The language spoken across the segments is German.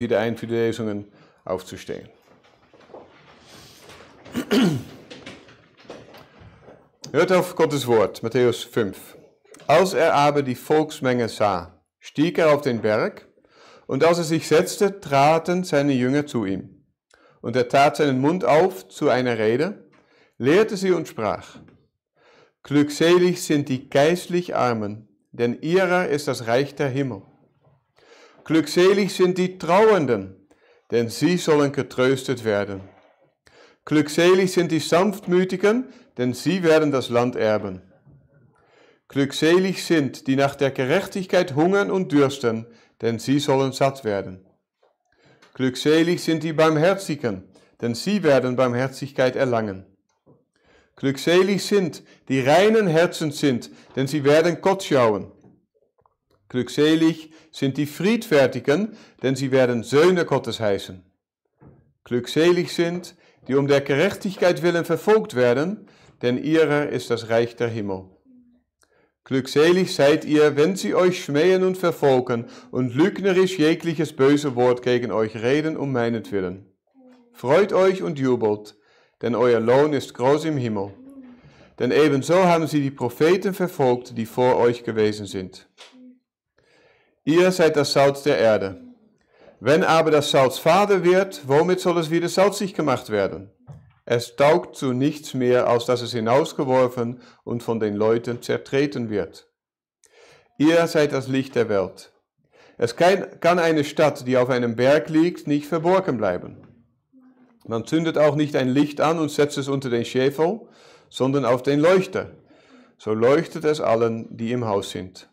wieder ein für die Lesungen aufzustehen. Hört auf Gottes Wort, Matthäus 5. Als er aber die Volksmenge sah, stieg er auf den Berg, und als er sich setzte, traten seine Jünger zu ihm. Und er tat seinen Mund auf zu einer Rede, lehrte sie und sprach, Glückselig sind die geistlich Armen, denn ihrer ist das Reich der Himmel. Glückselig sind die Trauernden, denn sie sollen getröstet werden. Glückselig sind die Sanftmütigen, denn sie werden das Land erben. Glückselig sind, die nach der Gerechtigkeit hungern und dürsten, denn sie sollen satt werden. Glückselig sind die Barmherzigen, denn sie werden Barmherzigkeit erlangen. Glückselig sind, die reinen Herzens sind, denn sie werden Gott schauen. Glückselig sind die Friedfertigen, denn sie werden Söhne Gottes heißen. Glückselig sind, die um der Gerechtigkeit willen verfolgt werden, denn ihrer ist das Reich der Himmel. Glückselig seid ihr, wenn sie euch schmähen und verfolgen und lügnerisch jegliches böse Wort gegen euch reden um meinetwillen. Freut euch und jubelt, denn euer Lohn ist groß im Himmel. Denn ebenso haben sie die Propheten verfolgt, die vor euch gewesen sind. Ihr seid das Salz der Erde. Wenn aber das Salz fade wird, womit soll es wieder salzig gemacht werden? Es taugt zu nichts mehr, als dass es hinausgeworfen und von den Leuten zertreten wird. Ihr seid das Licht der Welt. Es kann eine Stadt, die auf einem Berg liegt, nicht verborgen bleiben. Man zündet auch nicht ein Licht an und setzt es unter den Schäfel, sondern auf den Leuchter. So leuchtet es allen, die im Haus sind.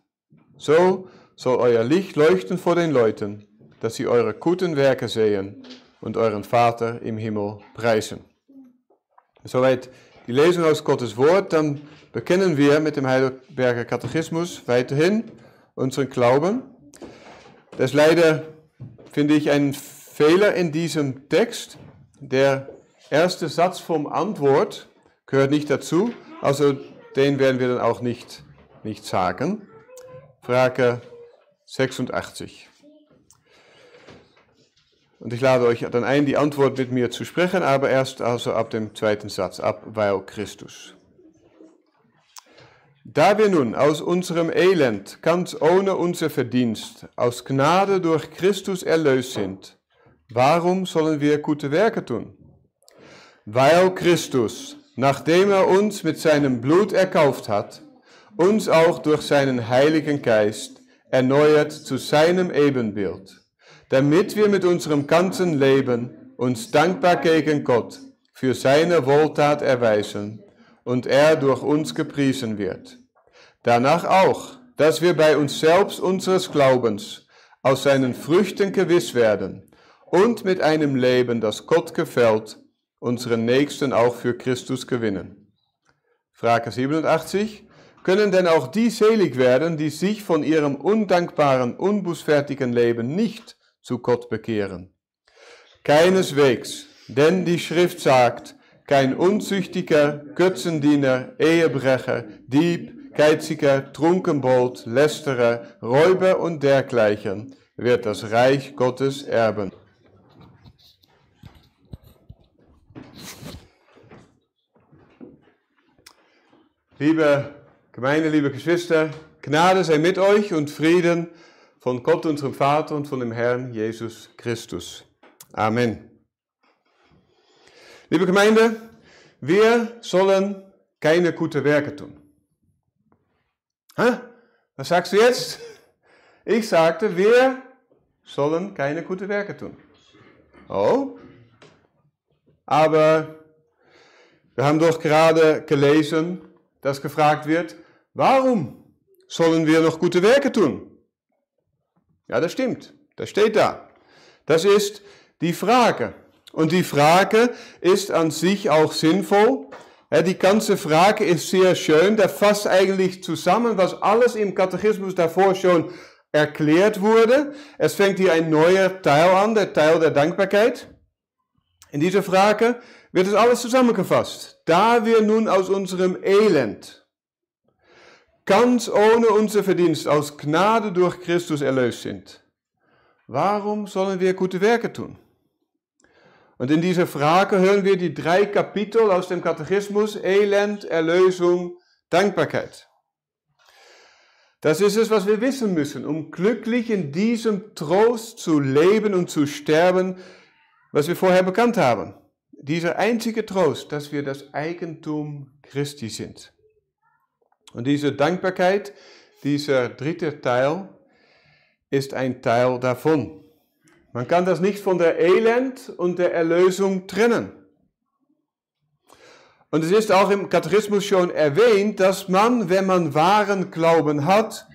So soll euer Licht leuchten vor den Leuten, dass sie eure guten Werke sehen und euren Vater im Himmel preisen. Soweit die Lesung aus Gottes Wort, dann bekennen wir mit dem Heidelberger Katechismus weiterhin unseren Glauben. Das leider finde ich ein Fehler in diesem Text. Der erste Satz vom Antwort gehört nicht dazu, also den werden wir dann auch nicht, nicht sagen. Frage 86. Und ich lade euch dann ein, die Antwort mit mir zu sprechen, aber erst also ab dem zweiten Satz, ab weil Christus. Da wir nun aus unserem Elend, ganz ohne unser Verdienst, aus Gnade durch Christus erlöst sind, warum sollen wir gute Werke tun? Weil Christus, nachdem er uns mit seinem Blut erkauft hat, uns auch durch seinen Heiligen Geist erneuert zu seinem Ebenbild, damit wir mit unserem ganzen Leben uns dankbar gegen Gott für seine Wohltat erweisen und er durch uns gepriesen wird. Danach auch, dass wir bei uns selbst unseres Glaubens aus seinen Früchten gewiss werden und mit einem Leben, das Gott gefällt, unseren Nächsten auch für Christus gewinnen. Frage 87 können denn auch die selig werden, die sich von ihrem undankbaren, unbußfertigen Leben nicht zu Gott bekehren? Keineswegs, denn die Schrift sagt, kein unzüchtiger, Götzendiener, Ehebrecher, Dieb, Geiziger, Trunkenbold, Lästerer, Räuber und dergleichen wird das Reich Gottes erben. Liebe Gemeinde, liebe Geschwister, Gnade sei mit euch und Frieden von Gott, unserem Vater und von dem Herrn Jesus Christus. Amen. Liebe Gemeinde, wir sollen keine guten Werke tun. Hä? Was sagst du jetzt? Ich sagte, wir sollen keine guten Werke tun. Oh, aber wir haben doch gerade gelesen, dass gefragt wird, Warum sollen wir noch gute Werke tun? Ja, das stimmt. Das steht da. Das ist die Frage. Und die Frage ist an sich auch sinnvoll. Ja, die ganze Frage ist sehr schön. Da fasst eigentlich zusammen, was alles im Katechismus davor schon erklärt wurde. Es fängt hier ein neuer Teil an, der Teil der Dankbarkeit. In dieser Frage wird es alles zusammengefasst. Da wir nun aus unserem Elend, ganz ohne unser Verdienst aus Gnade durch Christus erlöst sind, warum sollen wir gute Werke tun? Und in dieser Frage hören wir die drei Kapitel aus dem Katechismus Elend, Erlösung, Dankbarkeit. Das ist es, was wir wissen müssen, um glücklich in diesem Trost zu leben und zu sterben, was wir vorher bekannt haben. Dieser einzige Trost, dass wir das Eigentum Christi sind. Und diese Dankbarkeit, dieser dritte Teil, ist ein Teil davon. Man kann das nicht von der Elend und der Erlösung trennen. Und es ist auch im Katechismus schon erwähnt, dass man, wenn man wahren Glauben hat,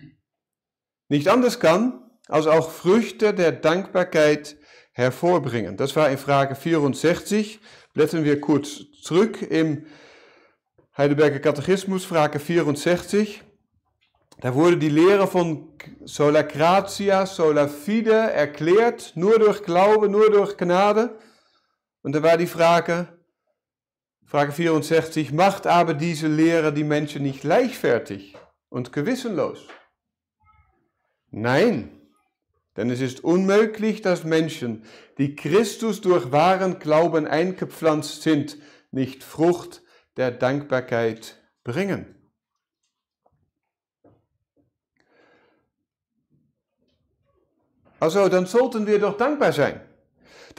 nicht anders kann, als auch Früchte der Dankbarkeit hervorbringen. Das war in Frage 64. Blättern wir kurz zurück im Heidelberger Katechismus, Frage 64. Da wurde die Lehre von Sola Gratia, Sola Fide erklärt, nur durch Glaube, nur durch Gnade. Und da war die Frage, Frage 64, macht aber diese Lehre die Menschen nicht leichtfertig und gewissenlos? Nein, denn es ist unmöglich, dass Menschen, die Christus durch wahren Glauben eingepflanzt sind, nicht Frucht haben der Dankbarkeit bringen. Also, dann sollten wir doch dankbar sein.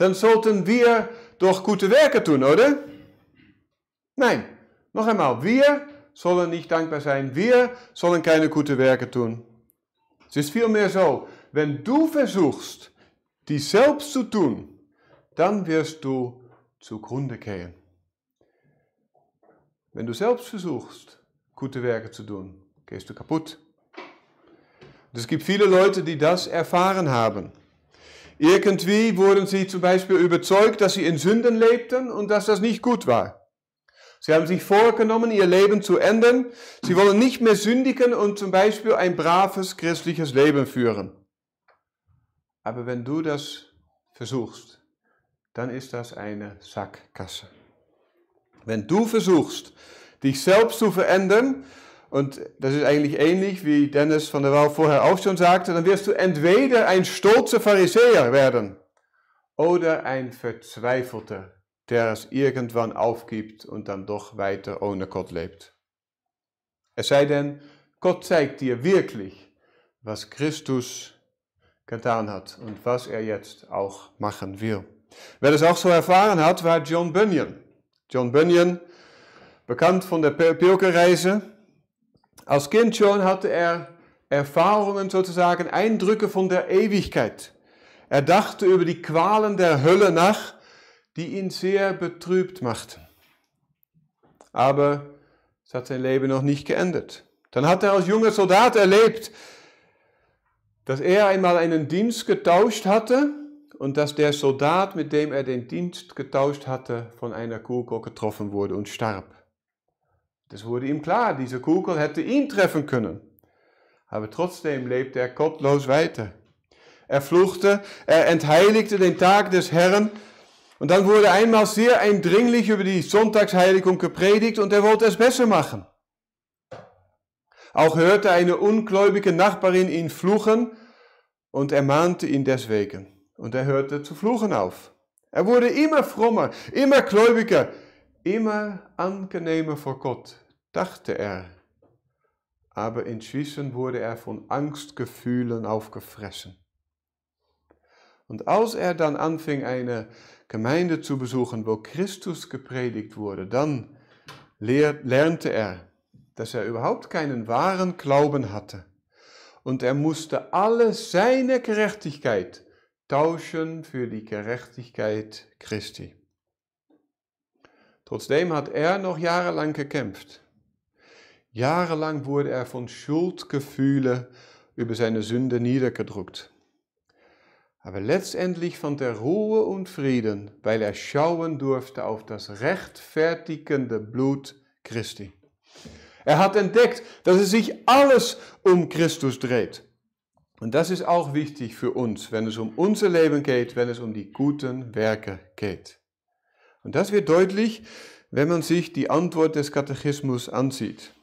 Dann sollten wir doch gute Werke tun, oder? Nein, noch einmal, wir sollen nicht dankbar sein. Wir sollen keine gute Werke tun. Es ist vielmehr so, wenn du versuchst, die selbst zu tun, dann wirst du zugrunde gehen. Wenn du selbst versuchst, gute Werke zu tun, gehst du kaputt. Und es gibt viele Leute, die das erfahren haben. Irgendwie wurden sie zum Beispiel überzeugt, dass sie in Sünden lebten und dass das nicht gut war. Sie haben sich vorgenommen, ihr Leben zu ändern. Sie wollen nicht mehr sündigen und zum Beispiel ein braves christliches Leben führen. Aber wenn du das versuchst, dann ist das eine Sackgasse. Wenn du versuchst, dich selbst zu verändern, und das ist eigentlich ähnlich, wie Dennis van der Waal vorher auch schon sagte, dann wirst du entweder ein stolzer Pharisäer werden oder ein Verzweifelter, der es irgendwann aufgibt und dann doch weiter ohne Gott lebt. Es sei denn, Gott zeigt dir wirklich, was Christus getan hat und was er jetzt auch machen will. Wer das auch so erfahren hat, war John Bunyan. John Bunyan, bekannt von der Pilgerreise. Als Kind schon hatte er Erfahrungen sozusagen, Eindrücke von der Ewigkeit. Er dachte über die Qualen der Hölle nach, die ihn sehr betrübt machten. Aber es hat sein Leben noch nicht geändert. Dann hat er als junger Soldat erlebt, dass er einmal einen Dienst getauscht hatte und dass der Soldat, mit dem er den Dienst getauscht hatte, von einer Kugel getroffen wurde und starb. Das wurde ihm klar, diese Kugel hätte ihn treffen können. Aber trotzdem lebte er gottlos weiter. Er fluchte, er entheiligte den Tag des Herrn. Und dann wurde einmal sehr eindringlich über die Sonntagsheiligung gepredigt und er wollte es besser machen. Auch hörte eine ungläubige Nachbarin ihn fluchen und ermahnte ihn deswegen und er hörte zu fluchen auf. Er wurde immer frommer, immer gläubiger, immer angenehmer vor Gott, dachte er. Aber inzwischen wurde er von Angstgefühlen aufgefressen. Und als er dann anfing, eine Gemeinde zu besuchen, wo Christus gepredigt wurde, dann lernte er, dass er überhaupt keinen wahren Glauben hatte. Und er musste alle seine Gerechtigkeit, tauschen für die Gerechtigkeit Christi. Trotzdem hat er noch jahrelang gekämpft. Jahrelang wurde er von Schuldgefühlen über seine Sünde niedergedrückt. Aber letztendlich fand er Ruhe und Frieden, weil er schauen durfte auf das rechtfertigende Blut Christi. Er hat entdeckt, dass es sich alles um Christus dreht. Und das ist auch wichtig für uns, wenn es um unser Leben geht, wenn es um die guten Werke geht. Und das wird deutlich, wenn man sich die Antwort des Katechismus ansieht.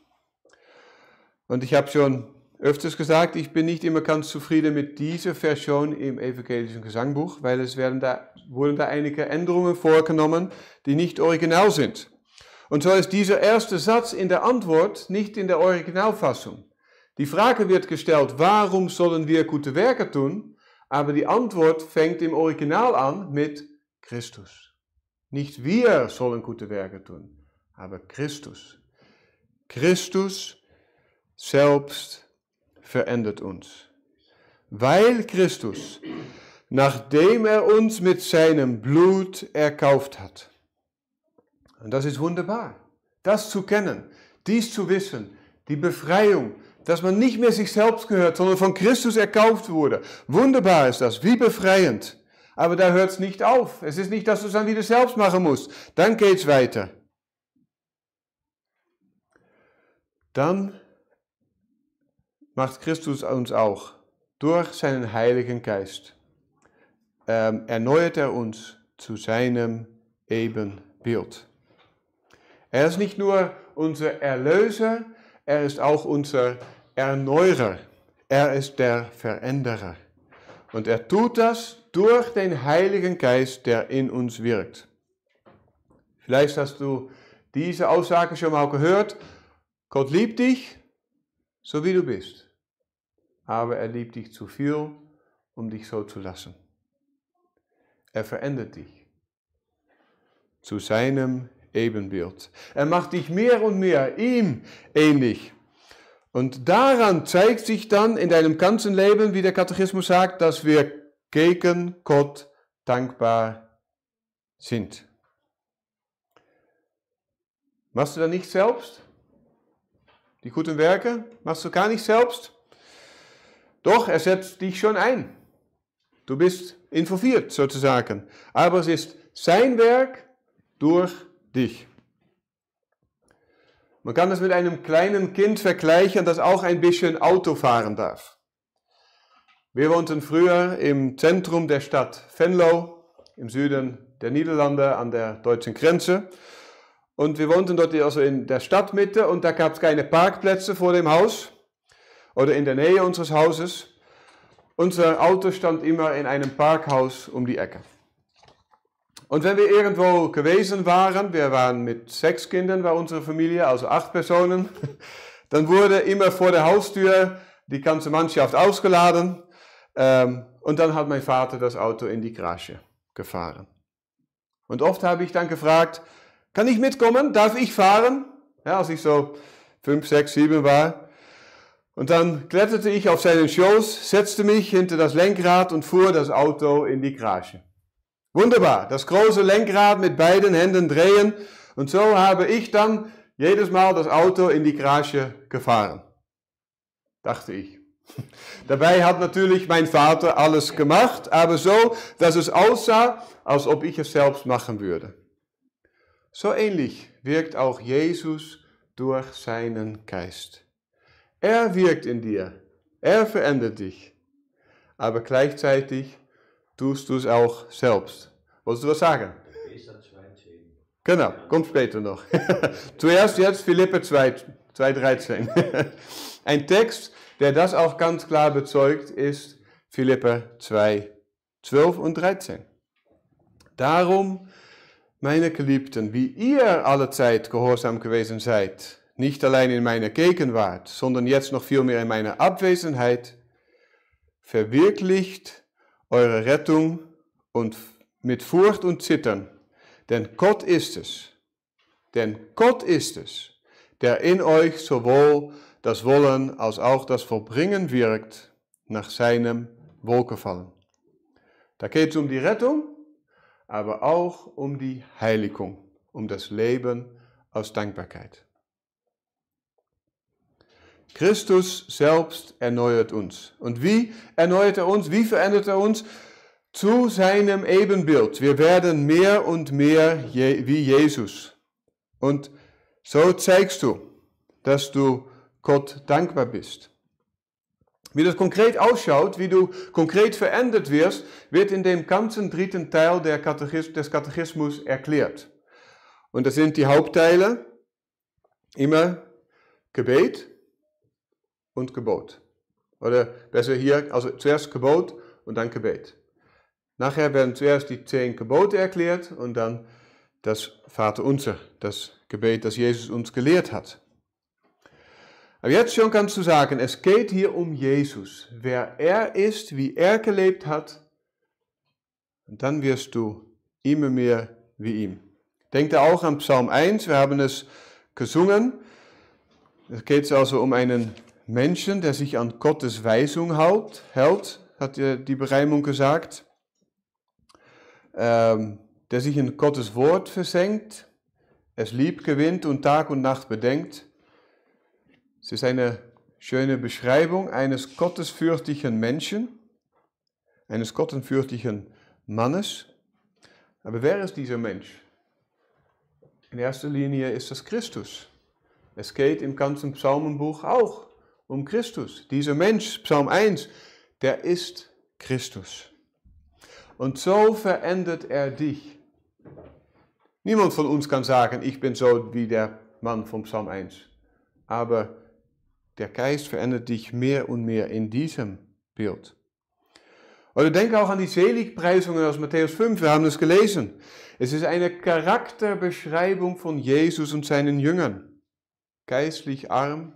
Und ich habe schon öfters gesagt, ich bin nicht immer ganz zufrieden mit dieser Version im evangelischen Gesangbuch, weil es werden da, wurden da einige Änderungen vorgenommen, die nicht original sind. Und so ist dieser erste Satz in der Antwort nicht in der Originalfassung. Die Frage wird gestellt, warum sollen wir gute Werke tun? Aber die Antwort fängt im Original an mit Christus. Nicht wir sollen gute Werke tun, aber Christus. Christus selbst verändert uns. Weil Christus, nachdem er uns mit seinem Blut erkauft hat. Und das ist wunderbar. Das zu kennen, dies zu wissen, die Befreiung, dass man nicht mehr sich selbst gehört, sondern von Christus erkauft wurde. Wunderbar ist das, wie befreiend. Aber da hört es nicht auf. Es ist nicht, dass du es dann wieder selbst machen musst. Dann geht es weiter. Dann macht Christus uns auch durch seinen Heiligen Geist. Ähm, erneuert er uns zu seinem Ebenbild. Er ist nicht nur unser Erlöser, er ist auch unser Erlöser. Erneuerer. Er ist der Veränderer. Und er tut das durch den Heiligen Geist, der in uns wirkt. Vielleicht hast du diese Aussage schon mal gehört. Gott liebt dich, so wie du bist. Aber er liebt dich zu viel, um dich so zu lassen. Er verändert dich zu seinem Ebenbild. Er macht dich mehr und mehr ihm ähnlich. Und daran zeigt sich dann in deinem ganzen Leben, wie der Katechismus sagt, dass wir gegen Gott dankbar sind. Machst du das nicht selbst? Die guten Werke machst du gar nicht selbst? Doch, er setzt dich schon ein. Du bist involviert sozusagen. Aber es ist sein Werk durch dich. Man kann das mit einem kleinen Kind vergleichen, das auch ein bisschen Auto fahren darf. Wir wohnten früher im Zentrum der Stadt Venlo, im Süden der Niederlande an der deutschen Grenze. Und wir wohnten dort also in der Stadtmitte und da gab es keine Parkplätze vor dem Haus oder in der Nähe unseres Hauses. Unser Auto stand immer in einem Parkhaus um die Ecke. Und wenn wir irgendwo gewesen waren, wir waren mit sechs Kindern, bei unserer Familie, also acht Personen, dann wurde immer vor der Haustür die ganze Mannschaft ausgeladen ähm, und dann hat mein Vater das Auto in die Garage gefahren. Und oft habe ich dann gefragt, kann ich mitkommen? Darf ich fahren? Ja, als ich so fünf, sechs, sieben war. Und dann kletterte ich auf seinen Schoß, setzte mich hinter das Lenkrad und fuhr das Auto in die Garage. Wunderbar, das große Lenkrad mit beiden Händen drehen und so habe ich dann jedes Mal das Auto in die Garage gefahren, dachte ich. Dabei hat natürlich mein Vater alles gemacht, aber so, dass es aussah, als ob ich es selbst machen würde. So ähnlich wirkt auch Jesus durch seinen Geist. Er wirkt in dir, er verändert dich, aber gleichzeitig tust du es auch selbst. Wolltest du was sagen? Genau, kommt später noch. Zuerst jetzt Philippe 2, 2,13. Ein Text, der das auch ganz klar bezeugt, ist Philippe 2, 12 und 13. Darum, meine Geliebten, wie ihr alle Zeit gehorsam gewesen seid, nicht allein in meiner Gegenwart, sondern jetzt noch viel mehr in meiner Abwesenheit, verwirklicht eure Rettung und mit Furcht und Zittern, denn Gott ist es, denn Gott ist es, der in euch sowohl das Wollen als auch das Vollbringen wirkt nach seinem Wohlgefallen. Da geht es um die Rettung, aber auch um die Heiligung, um das Leben aus Dankbarkeit. Christus selbst erneuert uns. Und wie erneuert er uns? Wie verändert er uns? Zu seinem Ebenbild. Wir werden mehr und mehr wie Jesus. Und so zeigst du, dass du Gott dankbar bist. Wie das konkret ausschaut, wie du konkret verändert wirst, wird in dem ganzen dritten Teil Katechis des Katechismus erklärt. Und das sind die Hauptteile immer Gebet, und Gebot. Oder besser hier, also zuerst Gebot und dann Gebet. Nachher werden zuerst die zehn Gebote erklärt und dann das Vaterunser, das Gebet, das Jesus uns gelehrt hat. Aber jetzt schon kannst du sagen, es geht hier um Jesus, wer er ist, wie er gelebt hat. Und dann wirst du immer mehr wie ihm. Denk da auch an Psalm 1, wir haben es gesungen. Es geht also um einen Menschen, der sich an Gottes Weisung hält, hält hat die Bereimung gesagt, ähm, der sich in Gottes Wort versenkt, es lieb gewinnt und Tag und Nacht bedenkt. Es ist eine schöne Beschreibung eines gottesfürchtigen Menschen, eines gottesfürchtigen Mannes. Aber wer ist dieser Mensch? In erster Linie ist das Christus. Es geht im ganzen Psalmenbuch auch um Christus. Dieser Mensch, Psalm 1, der ist Christus. Und so verändert er dich. Niemand von uns kann sagen, ich bin so wie der Mann vom Psalm 1. Aber der Geist verändert dich mehr und mehr in diesem Bild. Oder denk auch an die Seligpreisungen aus Matthäus 5, wir haben es gelesen. Es ist eine Charakterbeschreibung von Jesus und seinen Jüngern. Geistlich arm,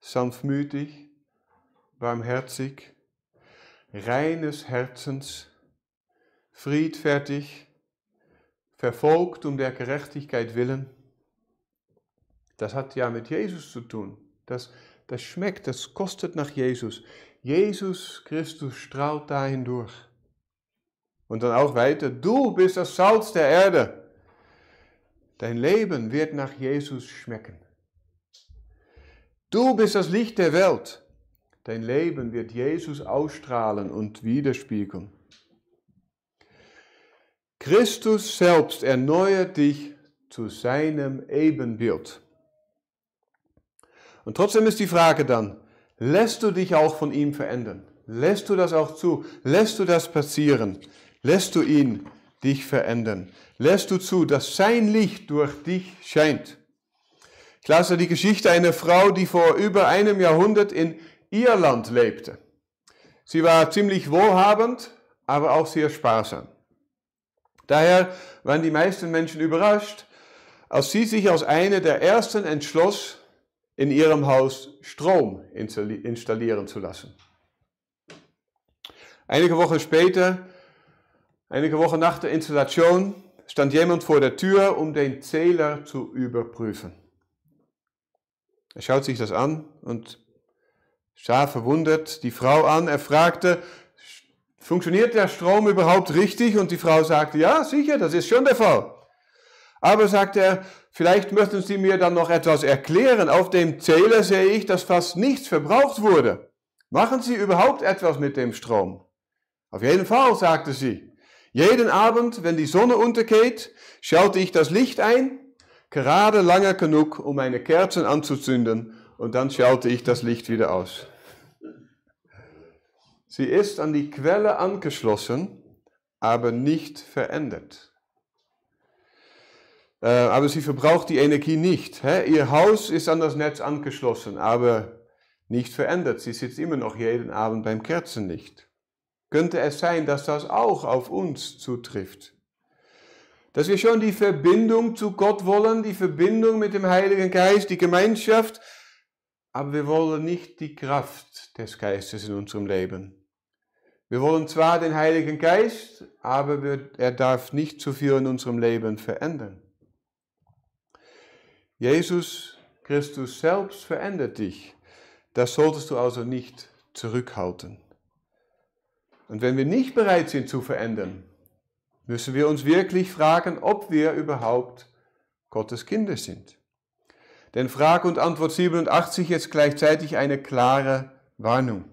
sanftmütig, barmherzig, reines Herzens, friedfertig, verfolgt um der Gerechtigkeit willen. Das hat ja mit Jesus zu tun. Das, das schmeckt, das kostet nach Jesus. Jesus Christus strahlt dahin durch. Und dann auch weiter, du bist das Salz der Erde. Dein Leben wird nach Jesus schmecken. Du bist das Licht der Welt. Dein Leben wird Jesus ausstrahlen und widerspiegeln. Christus selbst erneuert dich zu seinem Ebenbild. Und trotzdem ist die Frage dann, lässt du dich auch von ihm verändern? Lässt du das auch zu? Lässt du das passieren? Lässt du ihn dich verändern? Lässt du zu, dass sein Licht durch dich scheint? Ich lasse die Geschichte einer Frau, die vor über einem Jahrhundert in Irland lebte. Sie war ziemlich wohlhabend, aber auch sehr sparsam. Daher waren die meisten Menschen überrascht, als sie sich als eine der ersten entschloss, in ihrem Haus Strom installieren zu lassen. Einige Wochen später, einige Wochen nach der Installation, stand jemand vor der Tür, um den Zähler zu überprüfen. Er schaut sich das an und sah verwundert die Frau an. Er fragte, funktioniert der Strom überhaupt richtig? Und die Frau sagte, ja, sicher, das ist schon der Fall. Aber sagte er, vielleicht möchten Sie mir dann noch etwas erklären. Auf dem Zähler sehe ich, dass fast nichts verbraucht wurde. Machen Sie überhaupt etwas mit dem Strom? Auf jeden Fall, sagte sie. Jeden Abend, wenn die Sonne untergeht, schaute ich das Licht ein gerade lange genug, um meine Kerzen anzuzünden, und dann schalte ich das Licht wieder aus. Sie ist an die Quelle angeschlossen, aber nicht verändert. Äh, aber sie verbraucht die Energie nicht. Hä? Ihr Haus ist an das Netz angeschlossen, aber nicht verändert. Sie sitzt immer noch jeden Abend beim Kerzenlicht. Könnte es sein, dass das auch auf uns zutrifft? dass wir schon die Verbindung zu Gott wollen, die Verbindung mit dem Heiligen Geist, die Gemeinschaft, aber wir wollen nicht die Kraft des Geistes in unserem Leben. Wir wollen zwar den Heiligen Geist, aber wir, er darf nicht zu viel in unserem Leben verändern. Jesus Christus selbst verändert dich. Das solltest du also nicht zurückhalten. Und wenn wir nicht bereit sind zu verändern, müssen wir uns wirklich fragen, ob wir überhaupt Gottes Kinder sind. Denn Frage und Antwort 87 ist gleichzeitig eine klare Warnung.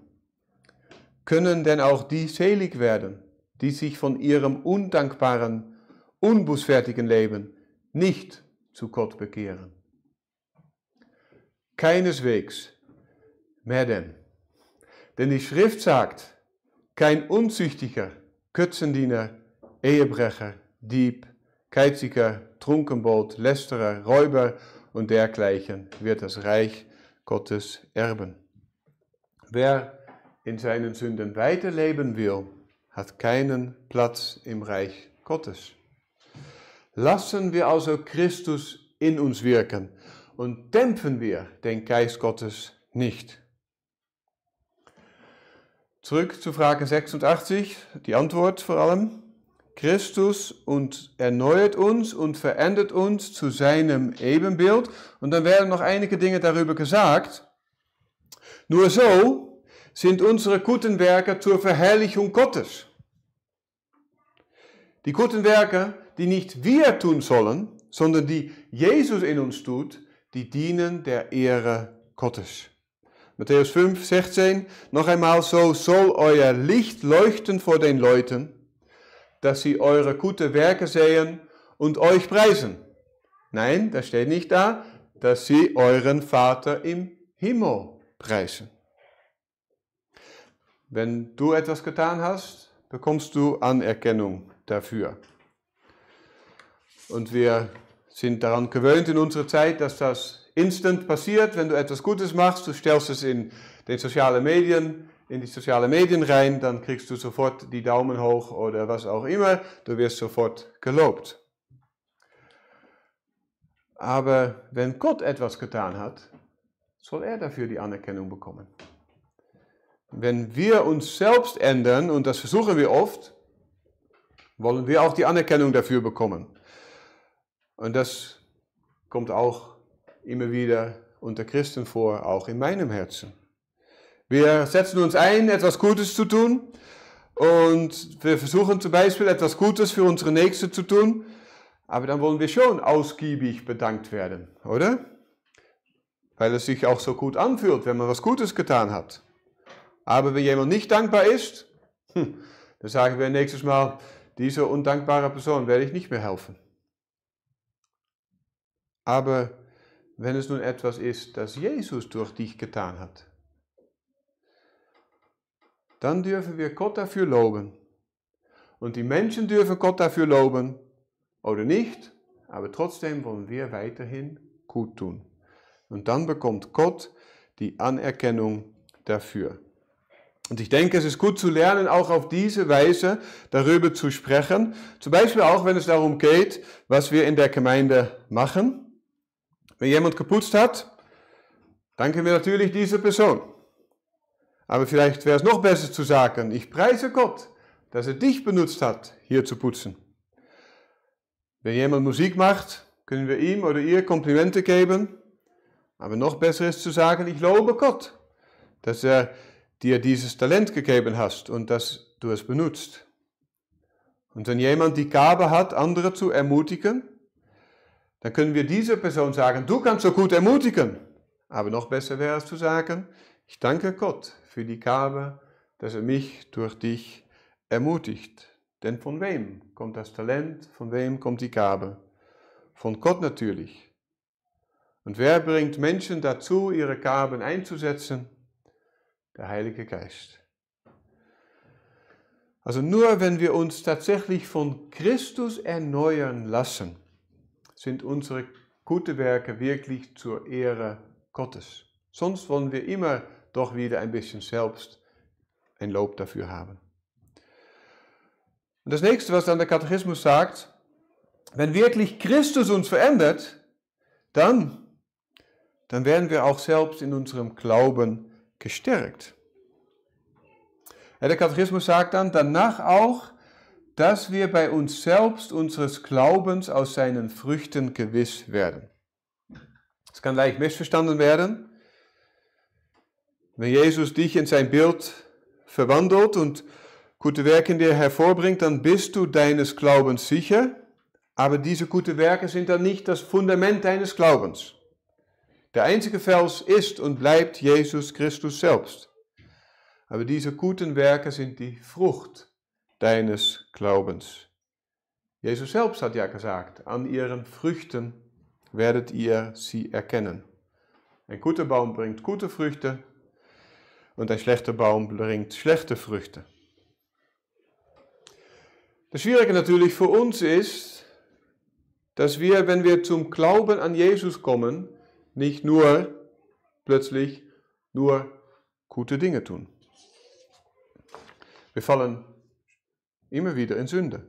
Können denn auch die selig werden, die sich von ihrem undankbaren, unbußfertigen Leben nicht zu Gott bekehren? Keineswegs, Madam. Denn die Schrift sagt, kein unzüchtiger, Götzendiener, Ehebrecher, Dieb, Keiziger, Trunkenbold, Lästerer, Räuber und dergleichen wird das Reich Gottes erben. Wer in seinen Sünden weiterleben will, hat keinen Platz im Reich Gottes. Lassen wir also Christus in uns wirken und dämpfen wir den Geist Gottes nicht. Zurück zu Frage 86, die Antwort vor allem. Christus und erneuert uns und verändert uns zu seinem Ebenbild. Und dann werden noch einige Dinge darüber gesagt. Nur so sind unsere guten Werke zur Verherrlichung Gottes. Die guten Werke, die nicht wir tun sollen, sondern die Jesus in uns tut, die dienen der Ehre Gottes. Matthäus 5, 16, noch einmal, so soll euer Licht leuchten vor den Leuten, dass sie eure gute Werke sehen und euch preisen. Nein, da steht nicht da, dass sie euren Vater im Himmel preisen. Wenn du etwas getan hast, bekommst du Anerkennung dafür. Und wir sind daran gewöhnt in unserer Zeit, dass das instant passiert. Wenn du etwas Gutes machst, du stellst es in den sozialen Medien in die sozialen Medien rein, dann kriegst du sofort die Daumen hoch oder was auch immer. Du wirst sofort gelobt. Aber wenn Gott etwas getan hat, soll er dafür die Anerkennung bekommen. Wenn wir uns selbst ändern, und das versuchen wir oft, wollen wir auch die Anerkennung dafür bekommen. Und das kommt auch immer wieder unter Christen vor, auch in meinem Herzen. Wir setzen uns ein, etwas Gutes zu tun. Und wir versuchen zum Beispiel etwas Gutes für unsere Nächste zu tun. Aber dann wollen wir schon ausgiebig bedankt werden, oder? Weil es sich auch so gut anfühlt, wenn man was Gutes getan hat. Aber wenn jemand nicht dankbar ist, hm, dann sagen wir nächstes Mal, dieser undankbare Person werde ich nicht mehr helfen. Aber wenn es nun etwas ist, das Jesus durch dich getan hat, dann dürfen wir Gott dafür loben. Und die Menschen dürfen Gott dafür loben oder nicht, aber trotzdem wollen wir weiterhin gut tun. Und dann bekommt Gott die Anerkennung dafür. Und ich denke, es ist gut zu lernen, auch auf diese Weise darüber zu sprechen. Zum Beispiel auch, wenn es darum geht, was wir in der Gemeinde machen. Wenn jemand geputzt hat, danken wir natürlich dieser Person. Aber vielleicht wäre es noch besser zu sagen, ich preise Gott, dass er dich benutzt hat, hier zu putzen. Wenn jemand Musik macht, können wir ihm oder ihr Komplimente geben. Aber noch besser ist zu sagen, ich lobe Gott, dass er dir dieses Talent gegeben hast und dass du es benutzt. Und wenn jemand die Gabe hat, andere zu ermutigen, dann können wir dieser Person sagen, du kannst so gut ermutigen. Aber noch besser wäre es zu sagen, ich danke Gott für die Gabe, dass er mich durch dich ermutigt. Denn von wem kommt das Talent? Von wem kommt die Gabe? Von Gott natürlich. Und wer bringt Menschen dazu, ihre Gaben einzusetzen? Der Heilige Geist. Also nur wenn wir uns tatsächlich von Christus erneuern lassen, sind unsere guten Werke wirklich zur Ehre Gottes. Sonst wollen wir immer doch wieder ein bisschen selbst ein Lob dafür haben. Und das nächste, was dann der Katechismus sagt, wenn wirklich Christus uns verändert, dann, dann werden wir auch selbst in unserem Glauben gestärkt. Der Katechismus sagt dann danach auch, dass wir bei uns selbst unseres Glaubens aus seinen Früchten gewiss werden. Es kann leicht missverstanden werden. Wenn Jesus dich in sein Bild verwandelt und gute Werke in dir hervorbringt, dann bist du deines Glaubens sicher, aber diese guten Werke sind dann nicht das Fundament deines Glaubens. Der einzige Fels ist und bleibt Jesus Christus selbst. Aber diese guten Werke sind die Frucht deines Glaubens. Jesus selbst hat ja gesagt, an ihren Früchten werdet ihr sie erkennen. Ein guter Baum bringt gute Früchte, und ein schlechter Baum bringt schlechte Früchte. Das Schwierige natürlich für uns ist, dass wir, wenn wir zum Glauben an Jesus kommen, nicht nur plötzlich nur gute Dinge tun. Wir fallen immer wieder in Sünde.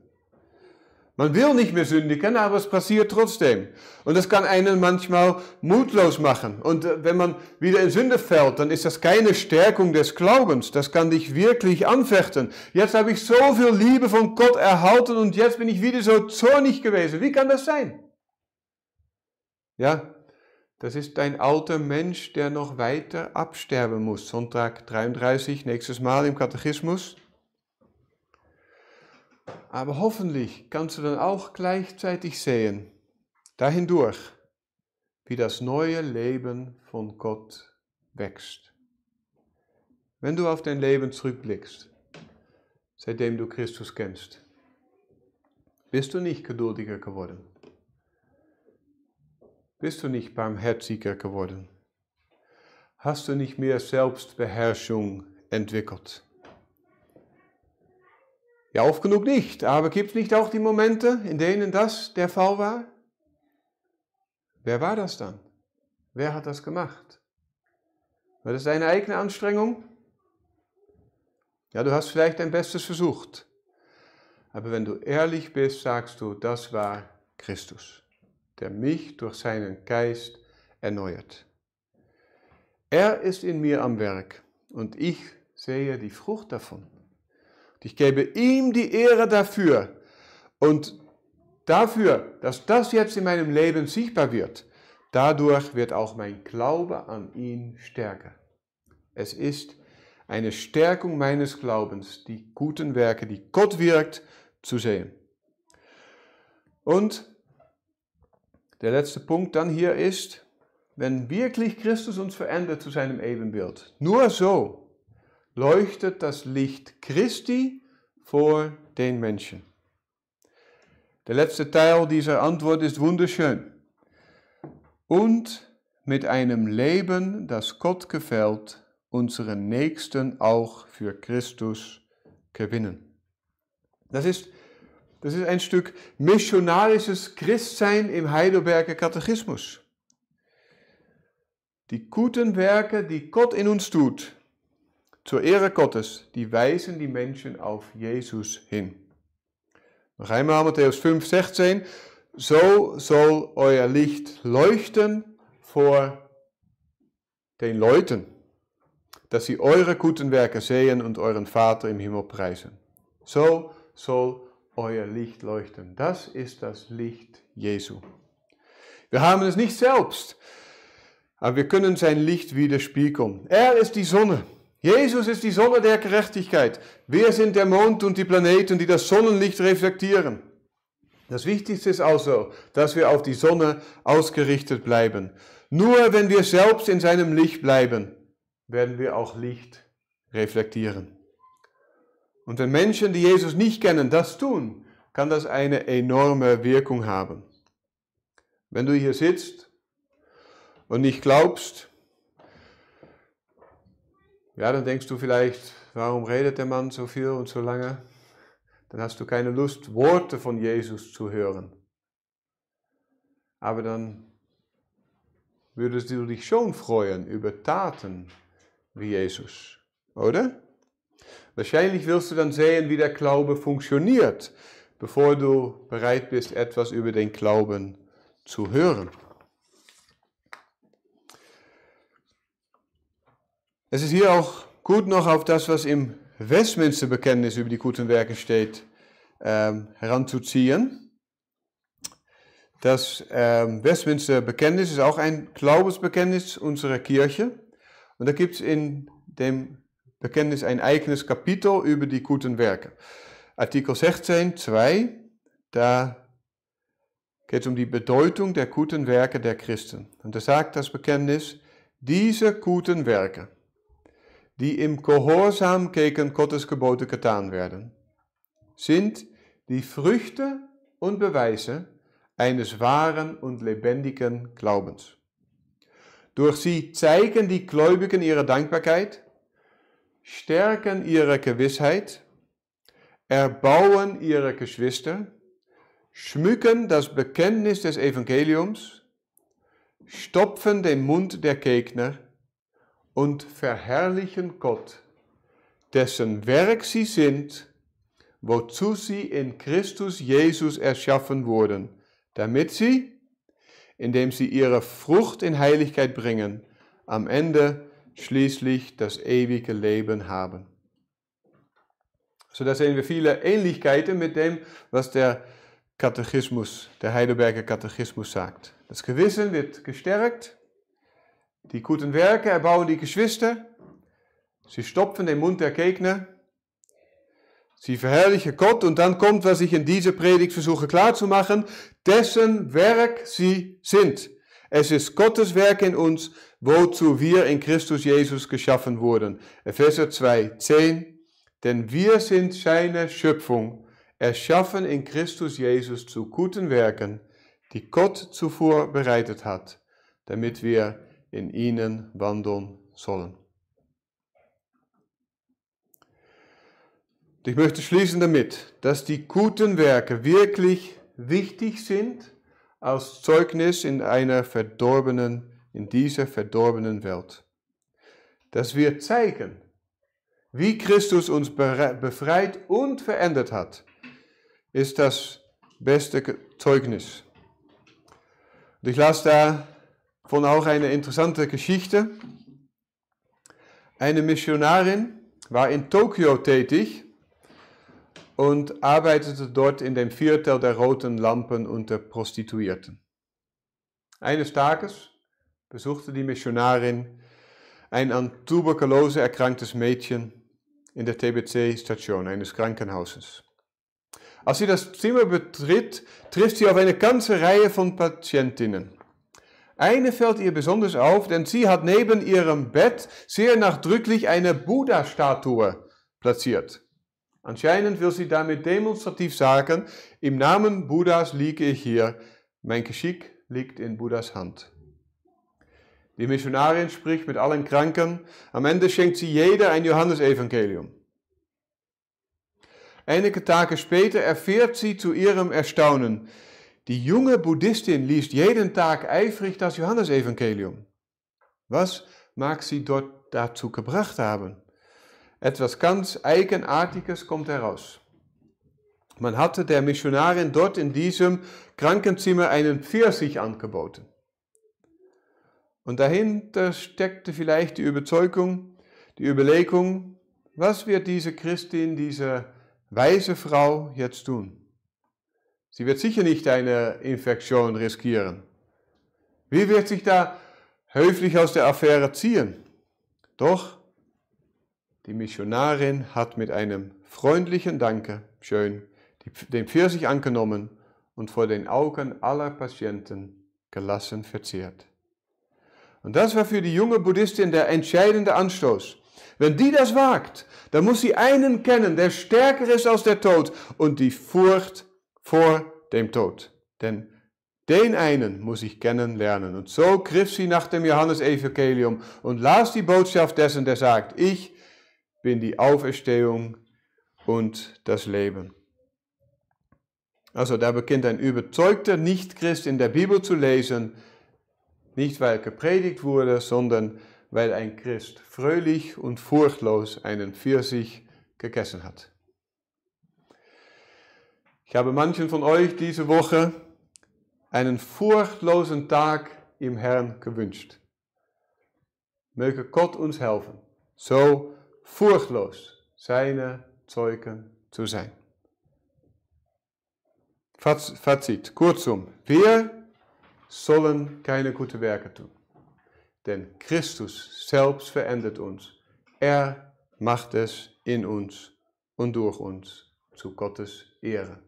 Man will nicht mehr sündigen, aber es passiert trotzdem. Und das kann einen manchmal mutlos machen. Und äh, wenn man wieder in Sünde fällt, dann ist das keine Stärkung des Glaubens. Das kann dich wirklich anfechten. Jetzt habe ich so viel Liebe von Gott erhalten und jetzt bin ich wieder so zornig gewesen. Wie kann das sein? Ja, das ist ein alter Mensch, der noch weiter absterben muss. Sonntag 33, nächstes Mal im Katechismus. Aber hoffentlich kannst du dann auch gleichzeitig sehen, dahindurch, wie das neue Leben von Gott wächst. Wenn du auf dein Leben zurückblickst, seitdem du Christus kennst, bist du nicht geduldiger geworden. Bist du nicht barmherziger geworden? Hast du nicht mehr Selbstbeherrschung entwickelt? Ja, oft genug nicht. Aber gibt es nicht auch die Momente, in denen das der Fall war? Wer war das dann? Wer hat das gemacht? War das deine eigene Anstrengung? Ja, du hast vielleicht dein Bestes versucht. Aber wenn du ehrlich bist, sagst du, das war Christus, der mich durch seinen Geist erneuert. Er ist in mir am Werk und ich sehe die Frucht davon ich gebe ihm die Ehre dafür und dafür, dass das jetzt in meinem Leben sichtbar wird. Dadurch wird auch mein Glaube an ihn stärker. Es ist eine Stärkung meines Glaubens, die guten Werke, die Gott wirkt, zu sehen. Und der letzte Punkt dann hier ist, wenn wirklich Christus uns verändert zu seinem Ebenbild, nur so leuchtet das Licht Christi vor den Menschen. Der letzte Teil dieser Antwort ist wunderschön. Und mit einem Leben, das Gott gefällt, unseren Nächsten auch für Christus gewinnen. Das ist, das ist ein Stück missionarisches Christsein im Heidelberger Katechismus. Die guten Werke, die Gott in uns tut, zur Ehre Gottes, die weisen die Menschen auf Jesus hin. Noch einmal Matthäus 5, 16. So soll euer Licht leuchten vor den Leuten, dass sie eure guten Werke sehen und euren Vater im Himmel preisen. So soll euer Licht leuchten. Das ist das Licht Jesu. Wir haben es nicht selbst, aber wir können sein Licht widerspiegeln. Er ist die Sonne. Jesus ist die Sonne der Gerechtigkeit. Wir sind der Mond und die Planeten, die das Sonnenlicht reflektieren. Das Wichtigste ist also, dass wir auf die Sonne ausgerichtet bleiben. Nur wenn wir selbst in seinem Licht bleiben, werden wir auch Licht reflektieren. Und wenn Menschen, die Jesus nicht kennen, das tun, kann das eine enorme Wirkung haben. Wenn du hier sitzt und nicht glaubst, ja, dann denkst du vielleicht, warum redet der Mann so viel und so lange? Dann hast du keine Lust, Worte von Jesus zu hören. Aber dann würdest du dich schon freuen über Taten wie Jesus, oder? Wahrscheinlich willst du dann sehen, wie der Glaube funktioniert, bevor du bereit bist, etwas über den Glauben zu hören. Es ist hier auch gut noch auf das, was im Westminster-Bekenntnis über die guten Werke steht, ähm, heranzuziehen. Das ähm, Westminster-Bekenntnis ist auch ein Glaubensbekenntnis unserer Kirche. Und da gibt es in dem Bekenntnis ein eigenes Kapitel über die guten Werke. Artikel 16, 2, da geht es um die Bedeutung der guten Werke der Christen. Und da sagt das Bekenntnis, diese guten Werke die im Gehorsam gegen Gottes Gebote getan werden, sind die Früchte und Beweise eines wahren und lebendigen Glaubens. Durch sie zeigen die Gläubigen ihre Dankbarkeit, stärken ihre Gewissheit, erbauen ihre Geschwister, schmücken das Bekenntnis des Evangeliums, stopfen den Mund der Gegner und verherrlichen Gott, dessen Werk sie sind, wozu sie in Christus Jesus erschaffen wurden, damit sie, indem sie ihre Frucht in Heiligkeit bringen, am Ende schließlich das ewige Leben haben. So da sehen wir viele Ähnlichkeiten mit dem, was der Katechismus, der Heidelberger Katechismus sagt. Das Gewissen wird gestärkt die guten Werke erbauen die Geschwister. Sie stopfen den Mund der Gegner. Sie verherrlichen Gott und dann kommt, was ich in dieser Predigt versuche klarzumachen, dessen Werk sie sind. Es ist Gottes Werk in uns, wozu wir in Christus Jesus geschaffen wurden. Epheser 2, 10. Denn wir sind seine Schöpfung, erschaffen in Christus Jesus zu guten Werken, die Gott zuvor bereitet hat, damit wir in ihnen wandeln sollen. Ich möchte schließen damit, dass die guten Werke wirklich wichtig sind als Zeugnis in einer verdorbenen, in dieser verdorbenen Welt. Dass wir zeigen, wie Christus uns befreit und verändert hat, ist das beste Zeugnis. Und ich lasse da ich fand auch eine interessante Geschichte. Eine Missionarin war in Tokio tätig und arbeitete dort in dem Viertel der roten Lampen unter Prostituierten. Eines Tages besuchte die Missionarin ein an Tuberkulose erkranktes Mädchen in der TBC-Station eines Krankenhauses. Als sie das Zimmer betritt, trifft sie auf eine ganze Reihe von Patientinnen. Eine fällt ihr besonders auf, denn sie hat neben ihrem Bett sehr nachdrücklich eine Buddha-Statue platziert. Anscheinend will sie damit demonstrativ sagen, im Namen Buddhas liege ich hier, mein Geschick liegt in Buddhas Hand. Die Missionarin spricht mit allen Kranken, am Ende schenkt sie jeder ein Johannesevangelium. Einige Tage später erfährt sie zu ihrem Erstaunen, die junge Buddhistin liest jeden Tag eifrig das Johannesevangelium. Was mag sie dort dazu gebracht haben? Etwas ganz Eigenartiges kommt heraus. Man hatte der Missionarin dort in diesem Krankenzimmer einen Pfirsich angeboten. Und dahinter steckte vielleicht die Überzeugung, die Überlegung, was wird diese Christin, diese weise Frau jetzt tun? Sie wird sicher nicht eine Infektion riskieren. Wie wird sich da höflich aus der Affäre ziehen? Doch die Missionarin hat mit einem freundlichen Danke schön den Pfirsich angenommen und vor den Augen aller Patienten gelassen verzehrt. Und das war für die junge Buddhistin der entscheidende Anstoß. Wenn die das wagt, dann muss sie einen kennen, der stärker ist als der Tod und die Furcht vor dem Tod. Denn den einen muss ich kennenlernen. Und so griff sie nach dem Johannesevangelium und las die Botschaft dessen, der sagt, ich bin die Auferstehung und das Leben. Also da beginnt ein überzeugter Nichtchrist in der Bibel zu lesen, nicht weil gepredigt wurde, sondern weil ein Christ fröhlich und furchtlos einen Pfirsich gegessen hat. Ich habe manchen von euch diese Woche einen furchtlosen Tag im Herrn gewünscht. Möge Gott uns helfen, so furchtlos seine Zeugen zu sein. Fazit, kurzum, wir sollen keine guten Werke tun, denn Christus selbst verändert uns. Er macht es in uns und durch uns zu Gottes Ehre.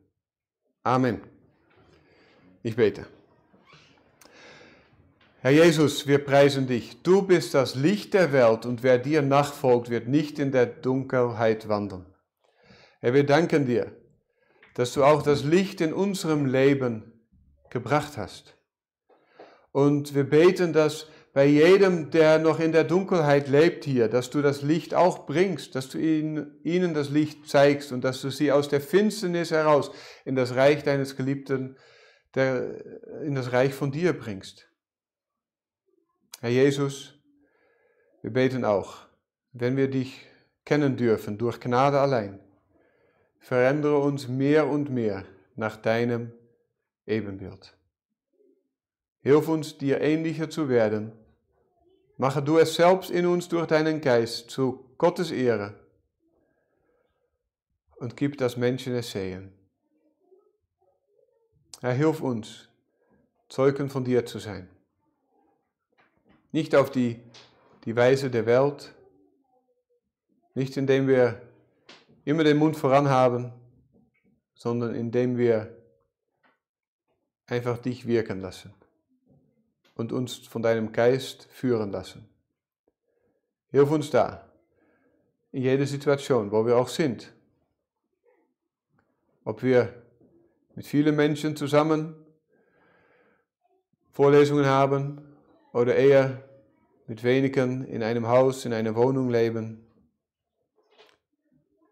Amen. Ich bete. Herr Jesus, wir preisen dich. Du bist das Licht der Welt und wer dir nachfolgt, wird nicht in der Dunkelheit wandern. Herr, wir danken dir, dass du auch das Licht in unserem Leben gebracht hast. Und wir beten, dass bei jedem, der noch in der Dunkelheit lebt hier, dass du das Licht auch bringst, dass du ihnen, ihnen das Licht zeigst und dass du sie aus der Finsternis heraus in das Reich deines Geliebten, der, in das Reich von dir bringst. Herr Jesus, wir beten auch, wenn wir dich kennen dürfen, durch Gnade allein, verändere uns mehr und mehr nach deinem Ebenbild. Hilf uns, dir ähnlicher zu werden Mache du es selbst in uns durch deinen Geist zu Gottes Ehre. Und gib, dass Menschen es sehen. Herr, hilf uns, Zeugen von dir zu sein. Nicht auf die, die Weise der Welt, nicht indem wir immer den Mund voran haben, sondern indem wir einfach dich wirken lassen und uns von deinem Geist führen lassen. Hilf uns da, in jeder Situation, wo wir auch sind. Ob wir mit vielen Menschen zusammen Vorlesungen haben oder eher mit wenigen in einem Haus, in einer Wohnung leben.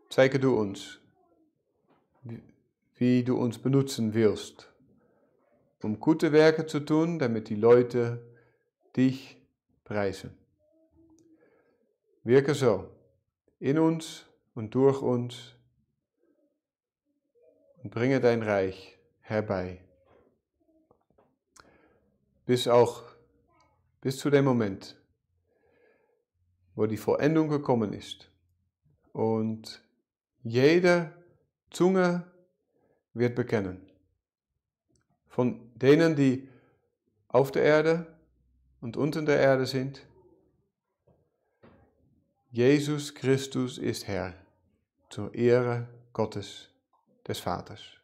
Zeige du uns, wie du uns benutzen wirst um gute Werke zu tun, damit die Leute dich preisen. Wirke so in uns und durch uns und bringe dein Reich herbei. Bis auch bis zu dem Moment, wo die Vollendung gekommen ist und jede Zunge wird bekennen von denen, die auf der Erde und unter der Erde sind. Jesus Christus ist Herr zur Ehre Gottes, des Vaters.